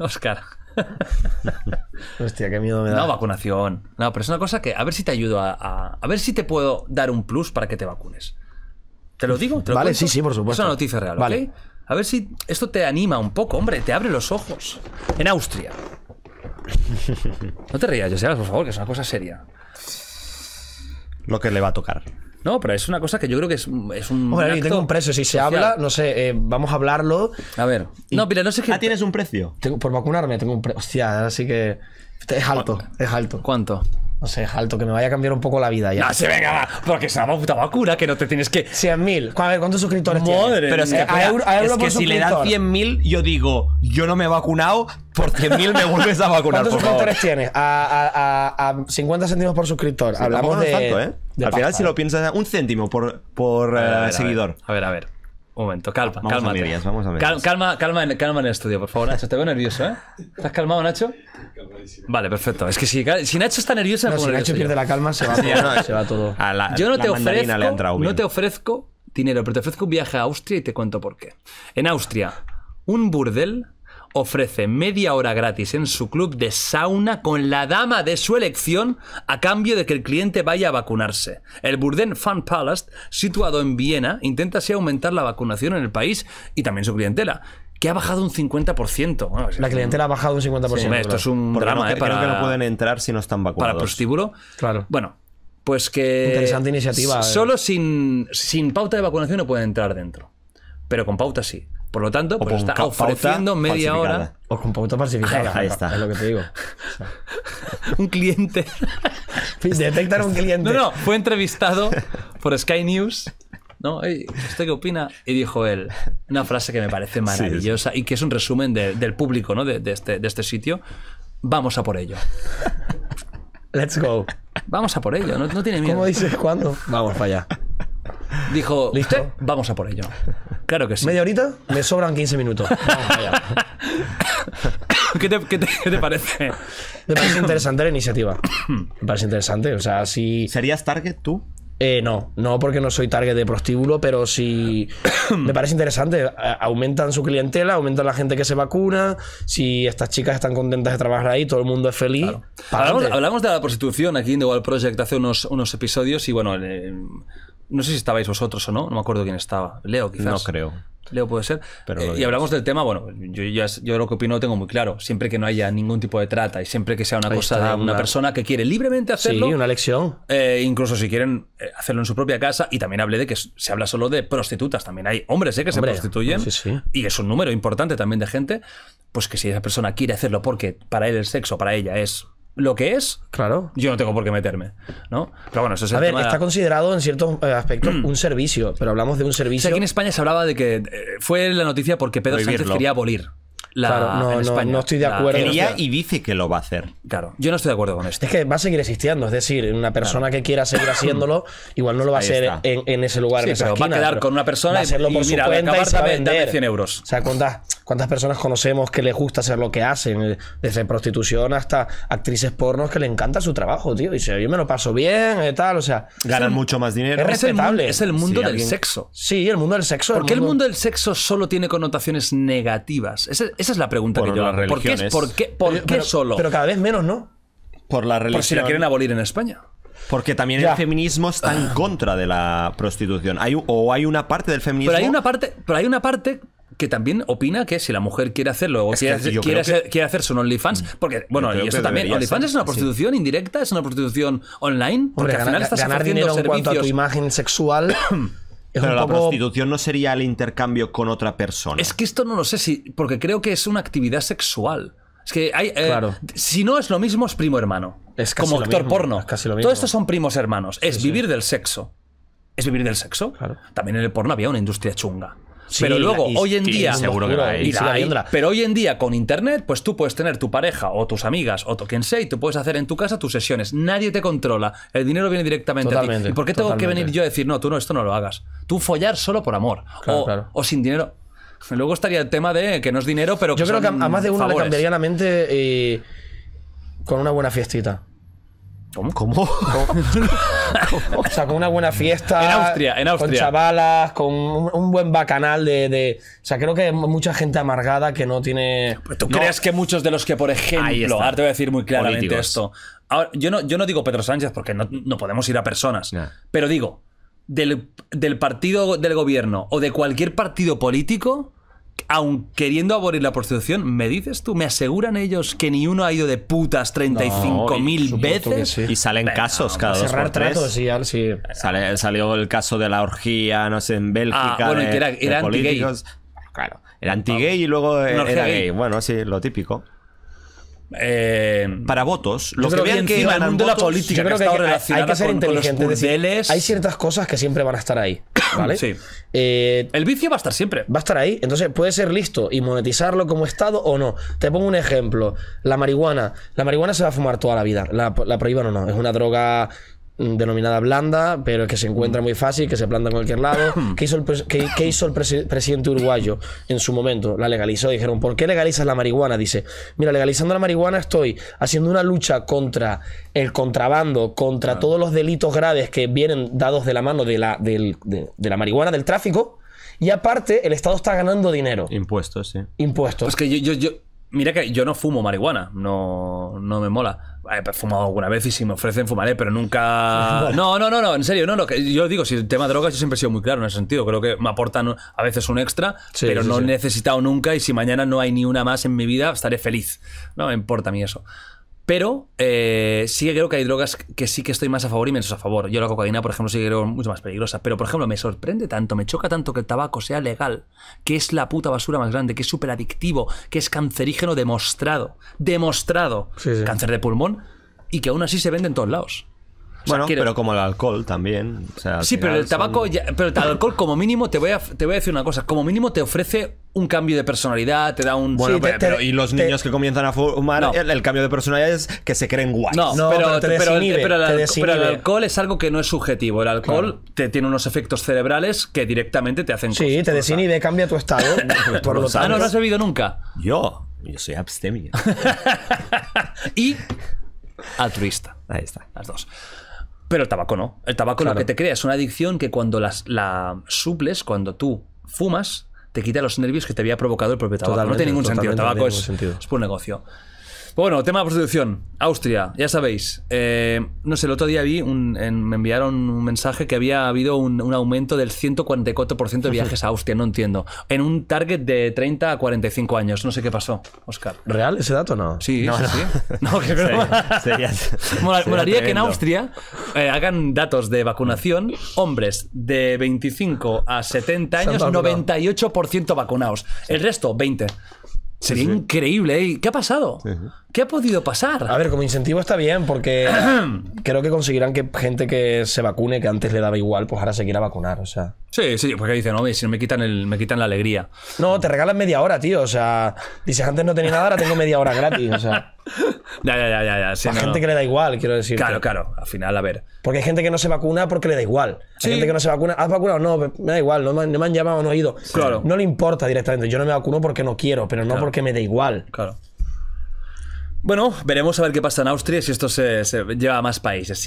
Oscar. Hostia, qué miedo me da. No, vacunación. No, pero es una cosa que a ver si te ayudo a, a, ver si te puedo dar un plus para que te vacunes. ¿Te lo digo? vale, sí, sí, por supuesto. Es una noticia real, vale. A ver si esto te anima un poco, hombre, te abre los ojos. En Austria. No te rías, José, por favor, que es una cosa seria. Lo que le va a tocar. No, pero es una cosa que yo creo que es, un. tengo un precio. Si se habla, no sé, eh, vamos a hablarlo. A ver. No, mira, no sé qué. ya ah, tienes un precio. Tengo, por vacunarme, tengo un precio. Hostia, así que. Es alto, es alto. ¿Cuánto? No sé, Jalto, que me vaya a cambiar un poco la vida ya. No, se venga, va. Porque es una puta vacuna que no te tienes que. 100.000. A ver, ¿cuántos suscriptores tienes? Madre Pero es que, si le dan 100.000, yo digo, yo no me he vacunado, por 100.000 me vuelves a vacunar. ¿Cuántos suscriptores tienes? A, a, 50 céntimos por suscriptor. Hablamos de. Tanto, ¿eh? Al final, si lo piensas, un céntimo por, por eh, seguidor. A ver, a ver. Un momento, calma, calma. vamos a Calma, calma, en, calma en el estudio, por favor, Nacho. Te veo nervioso, ¿eh? ¿Estás calmado, Nacho? Vale, perfecto. Es que si, si Nacho está nervioso, no, si Nacho pierde la calma, se va, todo, yo no te, ofrezco, no te ofrezco dinero, pero te ofrezco un viaje a Austria y te cuento por qué. En Austria, un burdel ofrece media hora gratis en su club de sauna con la dama de su elección a cambio de que el cliente vaya a vacunarse. El Burden Fun Palace, situado en Viena, intenta así aumentar la vacunación en el país y también su clientela que ha bajado un 50%. la clientela ha bajado un 50%. esto es un programa, para, ¿eh? que no pueden entrar si no están vacunados. Para prostíbulo. Claro. Bueno, pues que... Interesante iniciativa. Eh. Solo sin, sin pauta de vacunación no pueden entrar dentro. Pero con pauta sí. Por lo tanto, pues está ofreciendo media hora. O con pauta falsificada. Ahí, está. Es lo que te digo. un cliente. Detectar un cliente. No, no, fue entrevistado por Sky News ¿no? ¿Usted qué opina? Y dijo él una frase que me parece maravillosa y que es un resumen del público, ¿no? Este, de, este, sitio. Vamos a por ello. Let's go. Vamos a por ello, no, tiene miedo. ¿Cómo dices cuándo? Vamos para allá. Dijo, ¿listo? Vamos a por ello. Claro que sí. ¿Media horita? Me sobran 15 minutos. Vamos para allá. ¿Qué te, parece? Me parece interesante la iniciativa. Me parece interesante. O sea, si. ¿Serías target tú? Eh, no, no porque no soy target de prostíbulo, pero sí me parece interesante. Eh, aumentan su clientela, aumentan la gente que se vacuna. Si estas chicas están contentas de trabajar ahí, todo el mundo es feliz. Hablamos, de la prostitución aquí en The Project hace unos, episodios y bueno, eh, no sé si estabais vosotros o no, no me acuerdo quién estaba. Leo, quizás. No creo. Leo puede ser. Eh, y hablamos del tema, bueno, yo, lo que opino tengo muy claro. Siempre que no haya ningún tipo de trata y siempre que sea una cosa de una, persona que quiere libremente hacerlo. Sí, una lección. Eh, incluso si quieren eh, hacerlo en su propia casa. Y también hablé de que se habla solo de prostitutas. También hay hombres que se prostituyen. Sí, sí. Y es un número importante también de gente. Pues que si esa persona quiere hacerlo porque para él el sexo, para ella es lo que es, claro. yo no tengo por qué meterme, ¿no? Pero bueno, A ver, está considerado en ciertos eh, aspectos un servicio, pero hablamos de un servicio. aquí en España se hablaba de que eh, fue la noticia porque Pedro Sánchez quería abolir claro, no, No, estoy de acuerdo. quería y dice que lo va a hacer. Claro, yo no estoy de acuerdo con esto. Es que va a seguir existiendo, es decir, una persona que quiera seguir haciéndolo, igual no lo va a hacer en, ese lugar, sí, en esa va a quedar con una persona va hacerlo y, por y va a vender. 100 euros. O sea, ¿cuántas, ¿cuántas personas conocemos que les gusta hacer lo que hacen? Desde prostitución hasta actrices pornos que le encanta su trabajo, tío. Y yo me lo paso bien y eh, tal, o sea... Ganan mucho más dinero. Es respetable. Es el mundo del sexo. Sí, el mundo del sexo. porque el mundo del sexo solo tiene connotaciones negativas? Ese, esa es la pregunta que yo la ¿Por qué, por eh, qué, solo? Pero cada vez menos, ¿no? Por la religión. Por si la quieren abolir en España. Porque también el feminismo está en ah. contra de la prostitución. Hay, o hay una parte del feminismo. Pero hay una parte, pero hay una parte que también opina que si la mujer quiere hacerlo o quiere, hacer, que... hacerse OnlyFans, mm. porque, bueno, y eso también, OnlyFans es una prostitución indirecta, es una prostitución online, porque al final estás ganar tu imagen sexual. Pero la prostitución no sería el intercambio con otra persona. Es que esto no lo sé, si, porque creo que es una actividad sexual. Es que hay. Eh, si no es lo mismo, es primo hermano. Es Como actor porno. Todo esto son primos hermanos. es vivir del sexo. Es vivir del sexo. También en el porno había una industria chunga pero luego, hoy en día. Pero hoy en día, con internet, pues tú puedes tener tu pareja o tus amigas o tu, quien sea y tú puedes hacer en tu casa tus sesiones. Nadie te controla. El dinero viene directamente a ti. ¿Y por qué tengo que venir yo a decir, no, tú no, esto no lo hagas? Tú follar solo por amor. o, o sin dinero. Luego estaría el tema de que no es dinero, pero. Yo creo que a más de uno le cambiaría la mente con una buena fiestita. ¿Cómo? O sea, con una buena fiesta. En Austria, en Austria. Con chavalas, con un, buen bacanal de, de, O sea, creo que hay mucha gente amargada que no tiene. ¿Tú crees que muchos de los que, por ejemplo. Ahora te voy a decir muy claramente esto. yo, no, yo no digo Pedro Sánchez porque no, no podemos ir a personas. Pero digo, del, del partido del gobierno o de cualquier partido político aun queriendo abolir la prostitución, ¿me dices tú? ¿Me aseguran ellos que ni uno ha ido de putas 35.000 veces? Y salen casos cada dos por tres. salió el caso de la orgía, no sé, en Bélgica. Ah, bueno, era, anti-gay. Claro, era anti y luego era gay. Bueno, sí, lo típico. Eh, para votos, lo que vean que, el mundo de la política, hay, que ser inteligentes. hay ciertas cosas que siempre van a estar ahí, eh, el vicio va a estar siempre. Va a estar ahí, entonces puede ser listo y monetizarlo como estado o no. Te pongo un ejemplo: la marihuana. La marihuana se va a fumar toda la vida, la, la prohíban o no. Es una droga Mm, denominada blanda, pero que se encuentra mm. muy fácil, que se planta en cualquier lado. ¿Qué hizo el, hizo el presidente uruguayo en su momento? La legalizó. Dijeron, ¿por qué legalizas la marihuana? Dice, mira, legalizando la marihuana estoy haciendo una lucha contra el contrabando, contra todos los delitos graves que vienen dados de la mano de la, de, la marihuana, del tráfico. Y aparte, el Estado está ganando dinero. Impuestos, sí. Impuestos. Es que yo, yo Mira que yo no fumo marihuana, no, no me mola. Eh, pues, he fumado alguna vez y si me ofrecen fumaré, pero nunca... No, no, no, no, en serio, no, no, que yo digo, si el tema de drogas yo siempre he sido muy claro en ese sentido, creo que me aportan a veces un extra, pero no he necesitado nunca y si mañana no hay ni una más en mi vida, estaré feliz. No me importa a mí eso. Pero eh, sí que creo que hay drogas que sí que estoy más a favor y menos a favor. Yo la cocaína, por ejemplo, sí que creo mucho más peligrosa. Pero, por ejemplo, me sorprende tanto, me choca tanto que el tabaco sea legal, que es la puta basura más grande, que es súper adictivo, que es cancerígeno demostrado. Demostrado. Cáncer de pulmón. Y que aún así se vende en todos lados bueno, pero como el alcohol también. sí, pero el tabaco, pero el alcohol como mínimo, te voy, a, te voy a decir una cosa, como mínimo te ofrece un cambio de personalidad, te da un... pero, y los niños que comienzan a fumar, el, cambio de personalidad es que se creen guays. No, pero, el, alcohol es algo que no es subjetivo. El alcohol te tiene unos efectos cerebrales que directamente te hacen... Sí, te desinhibe, cambia tu estado. ah, no, ¿lo has bebido nunca. Yo, yo soy abstemio. y altruista. Ahí está, las dos. Pero el tabaco no. El tabaco es lo que te crea es una adicción que cuando las, la suples, cuando tú fumas, te quita los nervios que te había provocado el propio tabaco. no tiene ningún sentido. El tabaco es, sentido. es por negocio. Bueno, tema de prostitución. Austria, ya sabéis. Eh, no sé, el otro día vi, me enviaron un mensaje que había habido un, aumento del 144% de viajes a Austria, no entiendo. En un target de 30 a 45 años, no sé qué pasó, Oscar. ¿Real ese dato no? Sí, sí, no. ¿qué Sería, molaría que en Austria eh, hagan datos de vacunación, hombres de 25 a 70 años, 98% vacunados. El resto, 20. Sería increíble. ¿eh? ¿Qué ha pasado? ¿Qué ha podido pasar? A ver, como incentivo está bien, porque creo que conseguirán que gente que se vacune, que antes le daba igual, pues ahora se quiera vacunar, o sea. Sí, sí, porque dicen, no, si no me quitan, el, me quitan la alegría. No, te regalan media hora, tío, o sea. Dices, antes no tenía nada, ahora tengo media hora gratis, o sea. ya, ya, ya, ya. ya. gente que le da igual, quiero decir. Claro, claro, al final, a ver. Porque hay gente que no se vacuna porque le da igual. Hay gente que no se vacuna, ¿has vacunado? No, me da igual, no me, han llamado, no he ido. Claro. No le importa directamente, yo no me vacuno porque no quiero, pero no porque me da igual. Claro. Bueno, veremos a ver qué pasa en Austria si esto se, se lleva a más países.